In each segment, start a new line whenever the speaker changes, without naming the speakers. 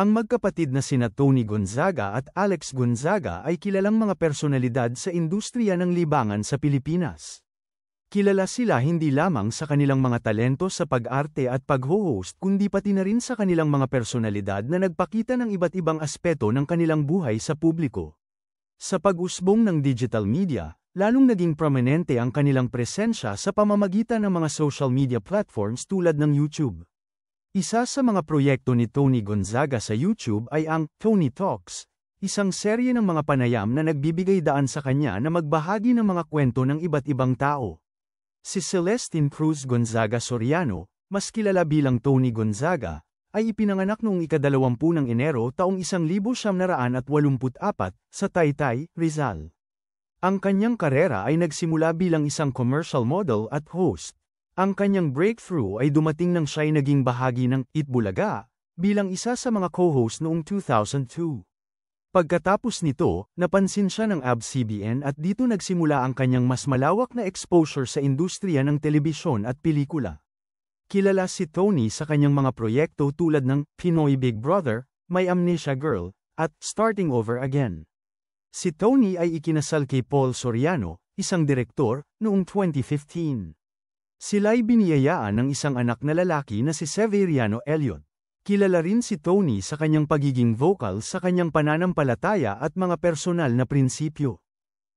Ang magkapatid na sina Tony Gonzaga at Alex Gonzaga ay kilalang mga personalidad sa industriya ng libangan sa Pilipinas. Kilala sila hindi lamang sa kanilang mga talento sa pag-arte at pag-host kundi pati na rin sa kanilang mga personalidad na nagpakita ng iba't ibang aspeto ng kanilang buhay sa publiko. Sa pag-usbong ng digital media, lalong naging prominente ang kanilang presensya sa pamamagitan ng mga social media platforms tulad ng YouTube. Isa sa mga proyekto ni Tony Gonzaga sa YouTube ay ang Tony Talks, isang serye ng mga panayam na nagbibigay daan sa kanya na magbahagi ng mga kwento ng iba't ibang tao. Si Celestine Cruz Gonzaga Soriano, mas kilala bilang Tony Gonzaga, ay ipinanganak noong ikadalawampu ng Enero taong 1984 sa Taytay, Rizal. Ang kanyang karera ay nagsimula bilang isang commercial model at host. Ang kanyang breakthrough ay dumating nang siya'y naging bahagi ng Itbulaga bilang isa sa mga co-host noong 2002. Pagkatapos nito, napansin siya ng ABS-CBN at dito nagsimula ang kanyang mas malawak na exposure sa industriya ng telebisyon at pelikula. Kilala si Tony sa kanyang mga proyekto tulad ng Pinoy Big Brother, My Amnesia Girl, at Starting Over Again. Si Tony ay ikinasal kay Paul Soriano, isang direktor, noong 2015. Sila'y biniyayaan ng isang anak na lalaki na si Severiano Elliot. Kilala rin si Tony sa kanyang pagiging vocal sa kanyang pananampalataya at mga personal na prinsipyo.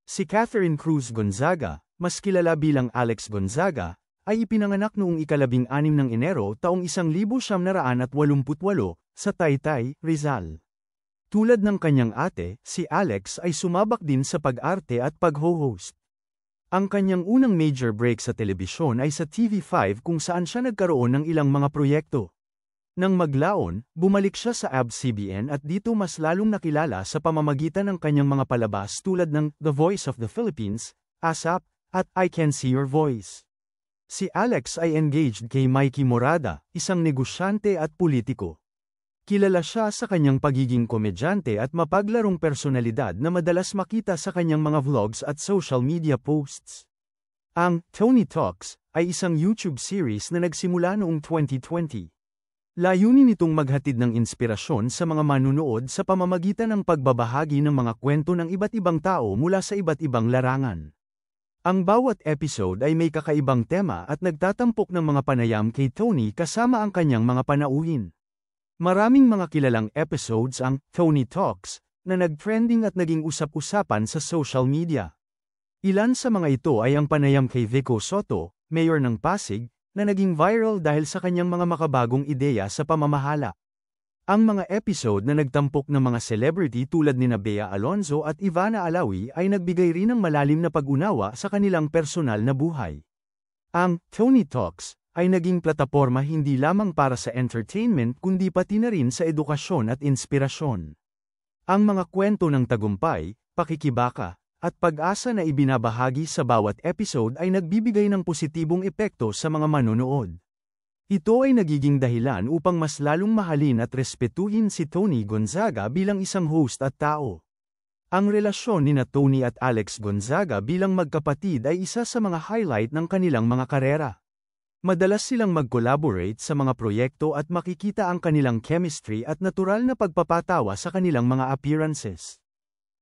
Si Catherine Cruz Gonzaga, mas kilala bilang Alex Gonzaga, ay ipinanganak noong ikalabing anim ng Enero taong 1988 sa Taytay, Rizal. Tulad ng kanyang ate, si Alex ay sumabak din sa pag-arte at pag-host. Ang kanyang unang major break sa telebisyon ay sa TV5 kung saan siya nagkaroon ng ilang mga proyekto. Nang maglaon, bumalik siya sa ABS-CBN at dito mas lalong nakilala sa pamamagitan ng kanyang mga palabas tulad ng The Voice of the Philippines, ASAP, at I Can See Your Voice. Si Alex ay engaged kay Mikey Morada, isang negosyante at politiko. Kilala siya sa kanyang pagiging komedyante at mapaglarong personalidad na madalas makita sa kanyang mga vlogs at social media posts. Ang Tony Talks ay isang YouTube series na nagsimula noong 2020. Layunin itong maghatid ng inspirasyon sa mga manunood sa pamamagitan ng pagbabahagi ng mga kwento ng iba't ibang tao mula sa iba't ibang larangan. Ang bawat episode ay may kakaibang tema at nagtatampok ng mga panayam kay Tony kasama ang kanyang mga panauhin. Maraming mga kilalang episodes ang Tony Talks na nag-trending at naging usap-usapan sa social media. Ilan sa mga ito ay ang panayam kay Vico Soto, mayor ng Pasig, na naging viral dahil sa kanyang mga makabagong ideya sa pamamahala. Ang mga episode na nagtampok ng mga celebrity tulad ni Bea Alonzo at Ivana Alawi ay nagbigay rin ng malalim na pag-unawa sa kanilang personal na buhay. Ang Tony Talks ay naging plataporma hindi lamang para sa entertainment kundi pati na rin sa edukasyon at inspirasyon. Ang mga kwento ng tagumpay, pakikibaka, at pag-asa na ibinabahagi sa bawat episode ay nagbibigay ng positibong epekto sa mga manonood. Ito ay nagiging dahilan upang mas lalong mahalin at respetuhin si Tony Gonzaga bilang isang host at tao. Ang relasyon ni na Tony at Alex Gonzaga bilang magkapatid ay isa sa mga highlight ng kanilang mga karera. Madalas silang mag-collaborate sa mga proyekto at makikita ang kanilang chemistry at natural na pagpapatawa sa kanilang mga appearances.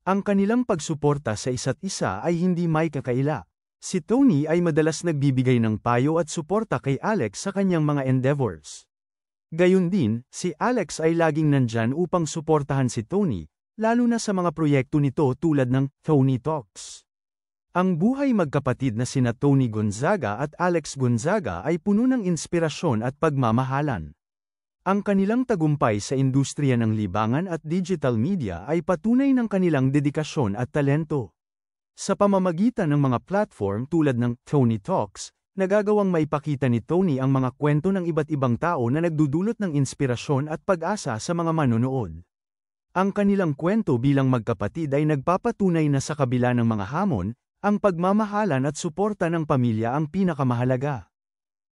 Ang kanilang pagsuporta sa isa't isa ay hindi may kakaila. Si Tony ay madalas nagbibigay ng payo at suporta kay Alex sa kanyang mga endeavors. Gayun din, si Alex ay laging nandyan upang suportahan si Tony, lalo na sa mga proyekto nito tulad ng Tony Talks. Ang buhay magkapatid na sina Tony Gonzaga at Alex Gonzaga ay puno ng inspirasyon at pagmamahalan. Ang kanilang tagumpay sa industriya ng libangan at digital media ay patunay ng kanilang dedikasyon at talento. Sa pamamagitan ng mga platform tulad ng Tony Talks, nagagawang maipakita ni Tony ang mga kwento ng iba't ibang tao na nagdudulot ng inspirasyon at pag-asa sa mga manonood. Ang kanilang kwento bilang magkapatid ay nagpapatunay na sa kabila ng mga hamon, ang pagmamahalan at suporta ng pamilya ang pinakamahalaga.